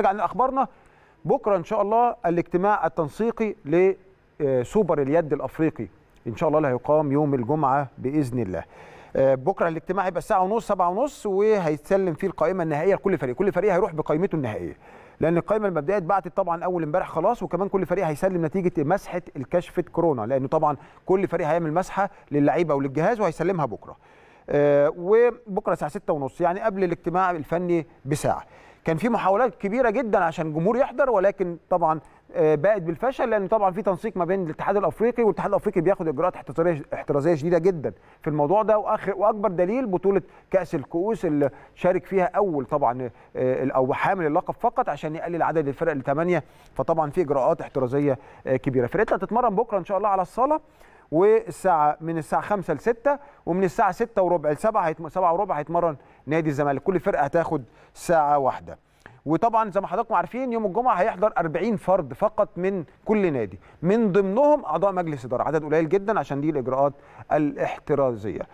نرجع لاخبارنا بكره ان شاء الله الاجتماع التنسيقي لسوبر آه، اليد الافريقي ان شاء الله اللي هيقام يوم الجمعه باذن الله آه، بكره الاجتماع هيبقى الساعه ونص سبعة ونص وهيتسلم فيه القائمه النهائيه لكل فريق كل فريق هيروح بقائمته النهائيه لان القائمه المبدئيه اتبعتت طبعا اول امبارح خلاص وكمان كل فريق هيسلم نتيجه مسحه الكشف كورونا لانه طبعا كل فريق هيعمل مسحه للعيبه وللجهاز وهيسلمها بكره آه، وبكره الساعه 6:30 ونص يعني قبل الاجتماع الفني بساعه كان في محاولات كبيره جدا عشان الجمهور يحضر ولكن طبعا آه، بقت بالفشل لان طبعا في تنسيق ما بين الاتحاد الافريقي والاتحاد الافريقي بياخد اجراءات احترازيه شديده جدا في الموضوع ده واخر واكبر دليل بطوله كاس الكؤوس اللي شارك فيها اول طبعا آه، او حامل اللقب فقط عشان يقلل عدد الفرق لثمانيه فطبعا في اجراءات احترازيه آه، كبيره فرقتنا هتتمرن بكره ان شاء الله على الصاله والساعه من الساعه 5 ل 6 ومن الساعه 6 وربع ل 7 7 وربع هيتمرن نادي الزمالك كل فرقه هتاخد ساعه واحده وطبعا زي ما حضراتكم عارفين يوم الجمعه هيحضر 40 فرد فقط من كل نادي من ضمنهم اعضاء مجلس اداره عدد قليل جدا عشان دي الاجراءات الاحترازيه